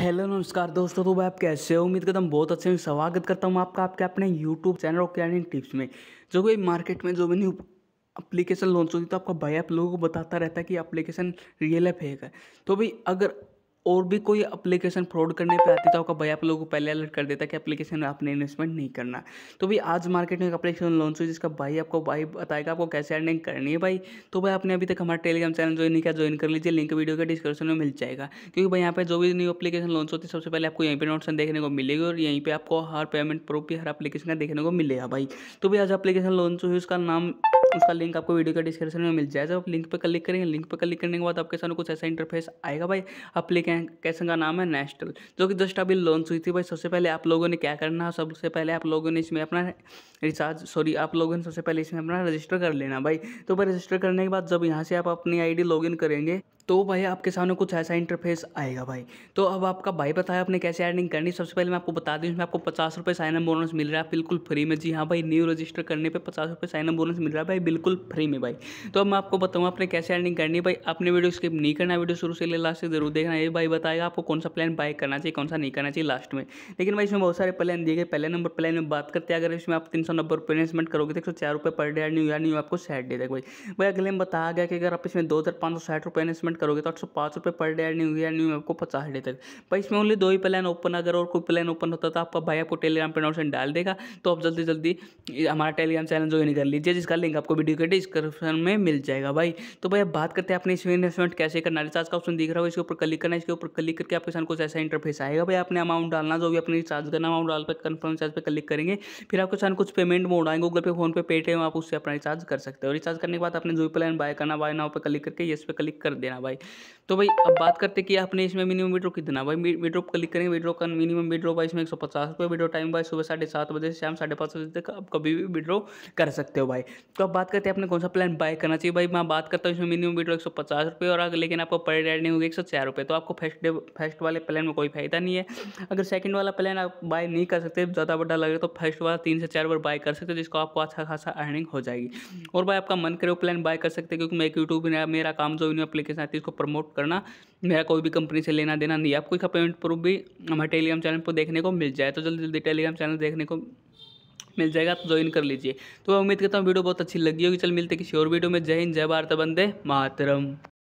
hello नमस्कार दोस्तों तो भाई आप कैसे हो उम्मीद हूँ बहुत अच्छे में स्वागत करता हूँ आपका आपके अपने यूट्यूब चैनल और क्लैनिंग टिप्स में जो भी मार्केट में जो भी न्यू अप्लीकेशन लॉन्च होती है तो आपका भाई आप लोगों को बताता रहता है कि अप्लीकेशन रियल है फेक है तो भाई अगर और भी कोई एप्लीकेशन फ्रॉड करने पे आती तो भाई आप लोगों को पहले अलर्ट कर देता कि एप्लीकेशन में आपने इन्वेस्टमेंट नहीं करना तो भाई आज मार्केट में एक एप्लीकेशन लॉन्च हुई जिसका भाई आपको भाई बताएगा आपको कैसे अर्निंग करनी है भाई तो भाई आपने अभी तक हमारा टेलीग्राम चैनल ज्वाइन नहीं किया ज्वाइन कर लीजिए लिंक वीडियो के डिस्क्रिप्शन में मिल जाएगा क्योंकि भाई यहाँ पर जो भी न्यू अपलीकेशन लॉन्च होती है सबसे पहले आपको यहीं पर नोटसन देखने को मिलेगी और यहीं पर आपको हर पेमेंट प्रूफ भी हर अपलीकेशन का देखने को मिलेगा भाई तो भाई आज अपलीकेशन लॉन्च हुई उसका नाम उसका लिंक आपको वीडियो के डिस्क्रिप्शन में मिल जाएगा आप लिंक पर क्लिक करेंगे लिंक पर क्लिक करने के बाद आपके सामने कुछ ऐसा इंटरफेस आएगा भाई अपलीकेशन कैसे का नाम है नेशनल जो कि जस्ट अभी लॉन्च हुई थी भाई सबसे पहले आप लोगों ने क्या करना है सबसे पहले आप लोगों ने इसमें अपना रिचार्ज सॉरी आप लोगों ने सबसे पहले इसमें अपना रजिस्टर कर लेना भाई तो भाई रजिस्टर करने के बाद जब यहाँ से आप अपनी आई डी लॉगिन करेंगे तो भाई आपके सामने कुछ तो ऐसा इंटरफेस आएगा भाई तो अब आपका भाई बताया आपने कैसे अर्निंग करनी सबसे पहले मैं आपको बता दूँ इसमें आपको पचास रुपये साइन अप बोनस मिल रहा है बिल्कुल फ्री में जी हाँ भाई न्यू रजिस्टर करने पे पचास रुपये साइन अप बोनस मिल रहा है भाई बिल्कुल फ्री में भाई तो अब मैं आपको बताऊँ आपने कैसे अर्निंग करनी भाई आपने वीडियो स्किप नहीं करना वीडियो शुरू से ले लास्ट से जरूर देखना ये भाई बताएगा आपको कौन सा प्लान बाय करना चाहिए कौन सा नहीं करना चाहिए लास्ट में लेकिन भाई इसमें बहुत सारे प्लान दिए गए पहले नंबर प्लान में बात करते हैं अगर इसमें आप तीन सौ नब्बे रुपये इन्वेस्टमेंट करोगे तो एक सौ चार रुपये पर डे अर्निंग न्यू आपको सैट डे देगा भाई भाई अगले में बताया गया कि अगर आप इसमें दो हज़ार पाँच सौ साठ रुपये इन्वेस्टमेंट करोगे तो आठ सौ पाँच रुपये per day new year new आपको पचास डे तक भाई इसमें ओनली दो ही प्लान ओपन अगर और कोई प्लान ओपन होता तो आपका भाई आपको टेलीग्राम पर नोशन डाल देगा तो आप जल्दी जल्दी हमारा टेलीग्राम चैनल ज्वाइन कर लीजिए जिसका लिंक आपको वीडियो के डिस्क्रिप्शन में मिल जाएगा भाई तो भाई अब बात करते हैं अपने इसमें इन्वेस्टमेंट कैसे करना रिचार्ज का ऑप्शन दिख रहा है इसके ऊपर क्लिक करना इसके ऊपर क्लिक करके आपके साथ कुछ ऐसा इंटरफेस आएगा भाई आपने अमाउंट डालना जो भी अपने रिचार्ज करना अमाउंट डाल पर कन्फर्म चार्ज पर क्लिक करेंगे फिर आपके साथ कुछ पेमेंट मोड आएंगे Google Pay PhonePe Paytm आप उससे अपना रिचार्ज कर सकते हो रिचार्ज करने के बाद अपने जो भी प्लान बाय करना बाय ना पर क्लिक करके इस पे क्लिक कर देना भाई भाई तो भाई अब बात करते कि आपने इसमें मिनिमम विड्रो कितना भाई विड्रो क्लिक करेंगे विड्रो का मिनिमम विड्रो भाई इसमें एक सौ पचास रुपये विड्रो टाइम भाई सुबह साढ़े सात बजे से शाम साढ़े पाँच बजे तक आप कभी भी विड्रो कर सकते हो भाई तो अब बात करते हैं आपने कौन सा प्लान बाय करना चाहिए भाई मैं बात करता हूँ इसमें मिनिमम विड्रो एक सौ पचास रुपये और आगे लेकिन आपको पर डे नहीं होगी एक सौ चार रुपये तो आपको फर्स्ट डे फर्स्ट वाले प्लान में कोई फायदा नहीं है अगर सेकंड वाला प्लान आप बाय नहीं कर सकते ज़्यादा बड़ा लगे तो फर्स्ट वाला तीन से चार बार बाय कर सकते हो जिसको आपको अच्छा खासा अर्निंग हो जाएगी और भाई आपका मन करे वो प्लान बाय कर सकते हैं क्योंकि मैं एक यूट्यूब मेरा काम जो न्यू एप्लीकेशन आती है चीज़ को प्रमोट करना मेरा कोई भी कंपनी से लेना देना नहीं है आपको इसका पेमेंट प्रूफ भी हमारे टेलीग्राम चैनल पर देखने को मिल जाए तो जल्दी जल्दी टेलीग्राम चैनल देखने को मिल जाएगा तो ज्वाइन कर लीजिए तो मैं उम्मीद करता हूँ वीडियो बहुत अच्छी लगी होगी चल मिलते किसी और वीडियो में जय हिंद जय भारत बंदे मातरम